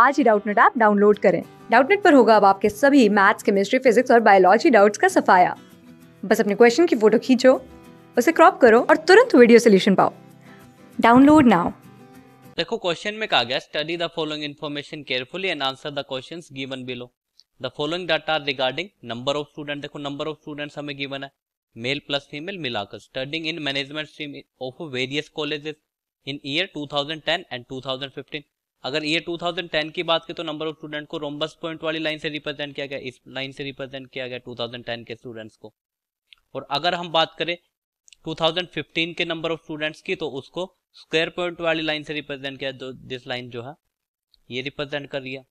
आज ही Doubtnet app download करें डाउटनेट पर होगा अब आपके सभी मैथ्स केमिस्ट्री फिजिक्स और बायोलॉजी डाउट्स का सफाया बस अपने क्वेश्चन की फोटो खींचो उसे क्रॉप करो और तुरंत वीडियो सोल्यूशन पाओ डाउनलोड नाउ देखो क्वेश्चन में कहा गया study the following information carefully and answer the questions given below the following data are regarding number of student देखो नंबर ऑफ स्टूडेंट्स हमें गिवन है मेल प्लस फीमेल मिलाकर studying in management stream of various colleges in year 2010 and 2015 अगर ये 2010 की बात करें तो नंबर ऑफ स्टूडेंट को रोमबस पॉइंट वाली लाइन से रिप्रेजेंट किया गया इस लाइन से रिप्रेजेंट किया गया 2010 के स्टूडेंट्स को और अगर हम बात करें 2015 के नंबर ऑफ स्टूडेंट्स की तो उसको स्क्वायर पॉइंट वाली लाइन से रिप्रेजेंट किया जो दिस लाइन जो है ये रिप्रेजेंट कर लिया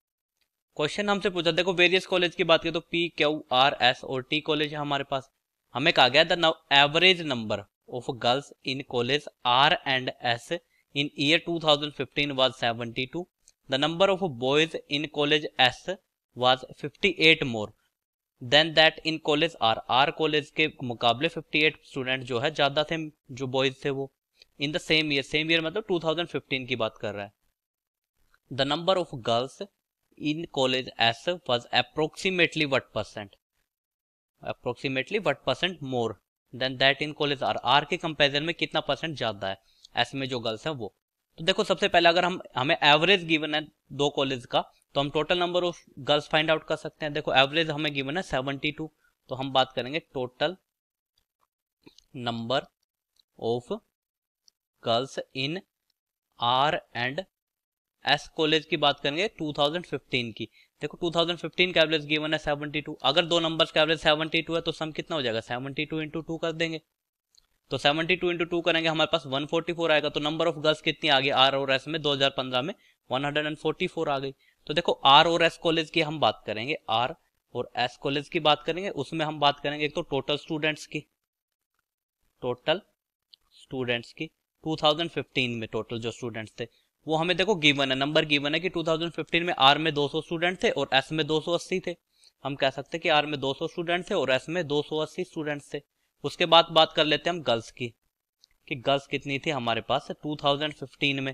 क्वेश्चन हमसे पूछा देखो वेरियस कॉलेज की बात करें तो पी क्यू आर एस और टी कॉलेज है हमारे पास हमें कहा गया the average number of girls in college R and S in in year 2015 was 72. The number of boys in college S was 58 more than that in college R R college के मुकाबले 58 student जो है ज़्यादा थे जो boys थे वो in the same year same year मतलब 2015 की बात कर रहा है the number of girls in college S was approximately what percent approximately what percent more than that in college R R के कंपेरिजन में कितना परसेंट ज़्यादा है ऐसे में जो गर्ल्स हैं वो तो देखो सबसे पहले अगर हम हमें एवरेज गिवन है दो कॉलेज का तो हम total number of girls find out कर सकते हैं देखो एवरेज हमें गिवन है सेवनटी टू तो हम बात करेंगे total number of girls in R and S college की बात करेंगे 2015 की देखो 2015 का एवरेज गिवन है 72 अगर दो नंबर्स का एवरेज 72 है तो सम कितना हो जाएगा 72 टू इंटू टू कर देंगे तो 72 टू इंटू टू करेंगे हमारे पास 144 आएगा तो नंबर ऑफ गर्ल्स कितनी आ गई आर और एस में 2015 में 144 आ गई तो देखो आर और एस कॉलेज की हम बात करेंगे आर और एस कॉलेज की बात करेंगे उसमें हम बात करेंगे एक तो टोटल स्टूडेंट्स की टोटल स्टूडेंट्स की 2015 में टोटल जो स्टूडेंट्स थे वो हमें देखो गिवन है नंबर गिवन है कि 2015 में आर में 200 स्टूडेंट थे और एस में 280 थे हम कह सकते हैं कि आर में 200 स्टूडेंट थे और एस में 280 स्टूडेंट्स थे उसके बाद बात कर लेते हैं हम गर्ल्स की कि गर्ल्स कितनी थी हमारे पास 2015 में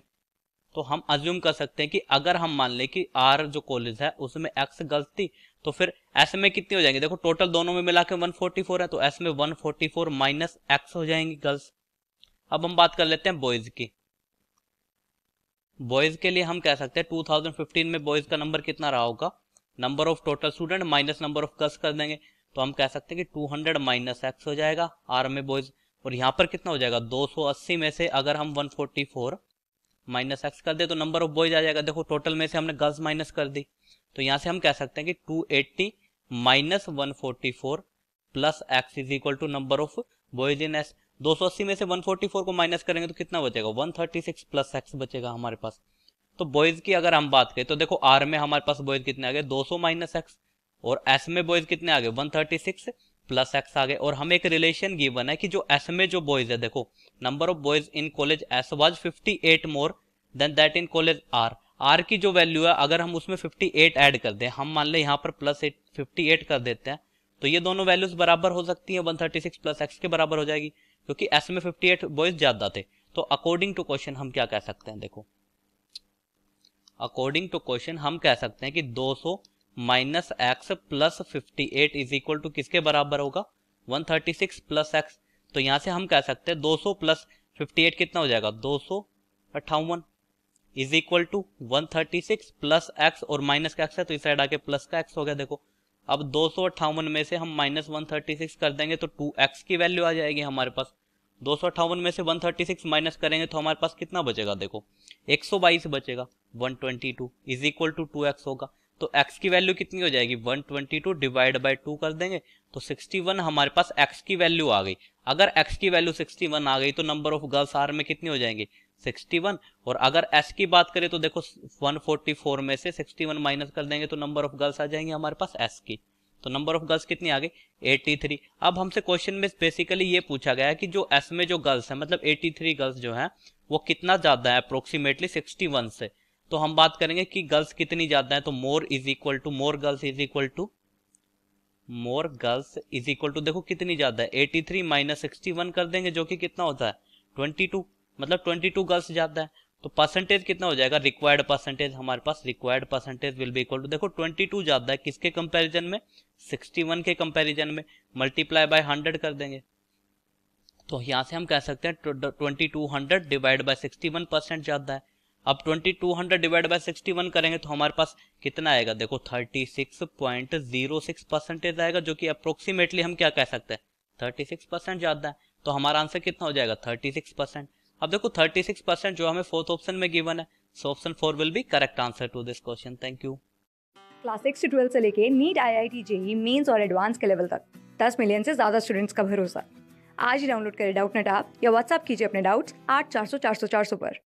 तो हम अज्यूम कर सकते हैं कि अगर हम मान लें कि आर जो कॉलेज है उसमें एक्स गर्ल्स थी तो फिर एस में कितनी हो जाएंगी देखो टोटल दोनों में मिला के वन है तो एस में one forty four minus x हो जाएंगी गर्ल्स अब हम बात कर लेते हैं बॉयज की बॉयज के लिए हम कह सकते हैं 2015 में बॉयज का नंबर कितना रहा होगा number of total student minus number of girls कर देंगे तो हम कह सकते हैं कि 200 हंड्रेड माइनस एक्स हो जाएगा आर में बॉयज और यहाँ पर कितना हो जाएगा 280 में से अगर हम 144 फोर्टी फोर माइनस एक्स कर दे तो नंबर ऑफ बॉयज आ जाएगा देखो टोटल में से हमने गर्ल्स माइनस कर दी तो यहाँ से हम कह सकते हैं कि 280 eighty minus one plus x is equal to number of boys in S 280 में से 144 को माइनस करेंगे तो कितना बचेगा 136 प्लस एक्स बचेगा हमारे पास तो बॉयज की अगर हम बात करें तो देखो आर में हमारे पास बॉयज कितने आ गए 200 माइनस एक्स और एस में बॉयज कितने आ गए 136 प्लस एक्स आ गए और हमें एक रिलेशन गिवन है कि जो एस में जो बॉयज है देखो number of boys in college S was 58 more than that in college R R की जो वैल्यू है अगर हम उसमें 58 ऐड कर दें हम मान लें यहाँ पर प्लस एट फिफ्टी कर देते हैं तो ये दोनों वैल्यूज बराबर हो सकती है 136 प्लस एक्स के बराबर हो जाएगी क्योंकि एस में 58 बॉयज ज्यादा थे तो अकॉर्डिंग टू क्वेश्चन हम क्या कह सकते हैं देखो अकॉर्डिंग टू क्वेश्चन हम कह सकते हैं कि 200 minus x plus fifty eight is equal to किसके बराबर होगा 136 प्लस एक्स तो यहाँ से हम कह सकते हैं 200 प्लस फिफ्टी एट कितना हो जाएगा दो सौ अट्ठावन is equal to one thirty six plus x और माइनस का एक्स है तो इस साइड आके प्लस का एक्स हो गया देखो अब दो सौ अट्ठावन में से हम माइनस वन थर्टी सिक्स कर देंगे तो टू एक्स की वैल्यू आ जाएगी हमारे पास दो सौ अट्ठावन में से वन थर्टी सिक्स माइनस करेंगे तो हमारे पास कितना बचेगा देखो एक सौ बाईस बचेगा one twenty two is equal to two x होगा तो x की वैल्यू कितनी हो जाएगी 122 twenty two divide by two कर देंगे तो 61 हमारे पास x की वैल्यू आ गई अगर x की वैल्यू 61 आ गई तो नंबर ऑफ गर्ल्स आर में कितनी हो जाएंगे 61 और अगर s की बात करें तो देखो 144 में से 61 माइनस कर देंगे तो नंबर ऑफ गर्ल्स आ जाएंगे हमारे पास s की तो नंबर ऑफ गर्ल्स कितनी आ गई 83 अब हमसे क्वेश्चन में बेसिकली ये पूछा गया है कि जो एस में जो गर्ल्स है मतलब 83 गर्ल्स जो है वो कितना ज्यादा है अप्रोक्सीमेटली सिक्सटी से तो हम बात करेंगे कि गर्ल्स कितनी ज्यादा है तो more is equal to more girls is equal to more girls is equal to देखो कितनी ज्यादा है eighty three minus sixty one कर देंगे जो कि कितना होता है ट्वेंटी टू मतलब ट्वेंटी टू गर्ल्स ज्यादा है तो परसेंटेज कितना हो जाएगा रिक्वायर्ड परसेंटेज हमारे पास required percentage will be equal to देखो 22 ज्यादा है किसके कंपैरिजन में 61 के कंपैरिजन में मल्टीप्लाई बाय 100 कर देंगे तो यहां से हम कह सकते हैं twenty two hundred divide by sixty one percent ज्यादा है अब 2200 two hundred divide by sixty करेंगे तो हमारे पास कितना आएगा देखो 36.06 परसेंटेज आएगा जो कि अप्रोक्सीमेटली हम क्या कह सकते हैं 36 परसेंट ज्यादा है तो हमारा आंसर कितना हो जाएगा 36 परसेंट अब देखो 36 परसेंट जो हमें फोर्थ ऑप्शन में गिवन है so option four will be correct answer to this question thank you class six से ट्वेल्थ से लेके NEET I I T JEE Main और एडवांस के लेवल तक दस मिलियन से ज्यादा स्टूडेंट्स का भरोसा आज ही डाउनलोड करें डाउट नेट आप या व्हाट्सअप कीजिए अपने डाउट्स आठ चार सौ चार सौ चार सौ पर